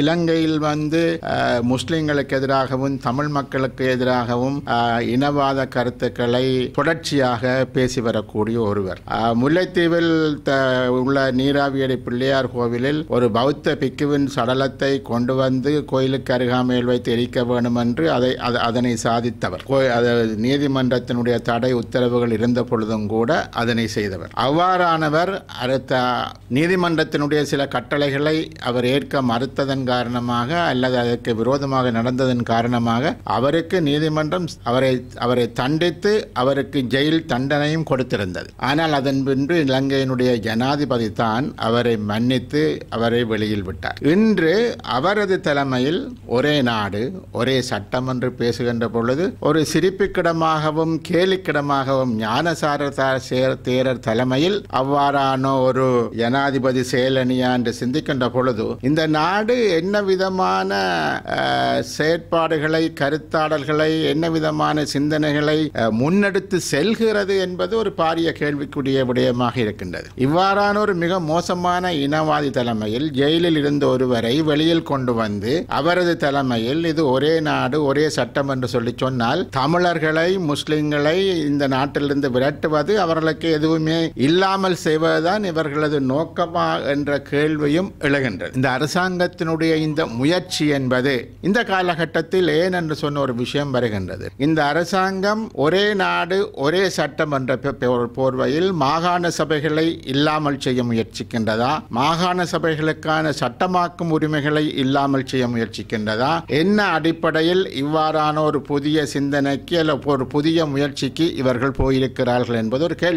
இலங்கையில் வந்து முஸ்லிம்களுக்கு எதிராகவும் தமிழ் மக்களுக்கு எதிராகவும் இனவாத கருத்துக்களை தொடர்ச்சியாக பேசி வரக்கூடிய ஒருவர் முல்லைத்தீவில் உள்ள நீராவியடி பிள்ளையார் கோவிலில் ஒரு பௌத்த பிக்குவின் சடலத்தை கொண்டு வந்து கோயிலுக்கு அருகாமையில் வைத்து எரிக்க வேண்டும் என்று அதை அதனை சாதித்தவர் நீதிமன்றத்தினுடைய தடை உத்தரவுகள் இருந்த பொழுதும் கூட அதனை செய்தவர் அவ்வாறானவர் அடுத்த நீதிமன்றத்தினுடைய சில கட்டளைகளை அவர் ஏற்க மறுத்ததன் நடந்ததன் காரணமாக அல்லது அதற்கு விரோதமாக நடந்ததன் காரணமாக அவருக்கு நீதிமன்றம் அவரை அவரை தண்டித்து அவருக்கு ஜெயில் தண்டனையும் கொடுத்திருந்தது ஆனால் அதன் பின்பு இலங்கையினுடைய ஜனாதிபதி தான் அவரை மன்னித்து அவரை வெளியில் விட்டார் இன்று அவரது தலைமையில் ஒரே நாடு ஒரே சட்டம் என்று பேசுகின்ற பொழுது ஒரு சிரிப்புக்கிடமாகவும் கேலிக்கிடமாகவும் ஞானசார தேரர் தலைமையில் அவ்வாறான ஒரு ஜனாதிபதி செயலணியா என்று சிந்திக்கின்ற பொழுது இந்த நாடு என்ன விதமான செயற்பாடுகளை கருத்தாடல்களை என்ன விதமான சிந்தனைகளை முன்னெடுத்து செல்கிறது என்பது ஒரு பாரிய கேள்விக்குரிய விடயமாக இருக்கின்றது இவ்வாறான ஒரு மிக மோசமான இனவாதி தலைமையில் ஜெயிலில் இருந்த ஒருவரை வெளியில் கொண்டு வந்து அவரது தலைமையில் இது ஒரே நாடு ஒரே சட்டம் என்று சொல்லி சொன்னால் தமிழர்களை முஸ்லிம்களை இந்த நாட்டிலிருந்து விரட்டுவது அவர்களுக்கு எதுவுமே இல்லாமல் செய்வதுதான் இவர்களது நோக்கமா என்ற கேள்வியும் எழுகின்றது இந்த அரசாங்கத்தினுடைய அவர்களுடைய இந்த முயற்சி என்பது இந்த காலகட்டத்தில் ஏன் என்று சொன்ன ஒரு விஷயம் வருகின்றது இந்த அரசாங்கம் ஒரே நாடு ஒரே சட்டம் என்ற போர்வையில் மாகாண சபைகளை இல்லாமல் செய்ய முயற்சிக்கின்றதா மாகாண சபைகளுக்கான சட்டமாக்கும் உரிமைகளை இல்லாமல் செய்ய முயற்சிக்கின்றதா என்ன அடிப்படையில் இவ்வாறான ஒரு புதிய சிந்தனைக்கு அல்ல ஒரு புதிய முயற்சிக்கு இவர்கள் போயிருக்கிறார்கள் என்பது ஒரு கேள்வி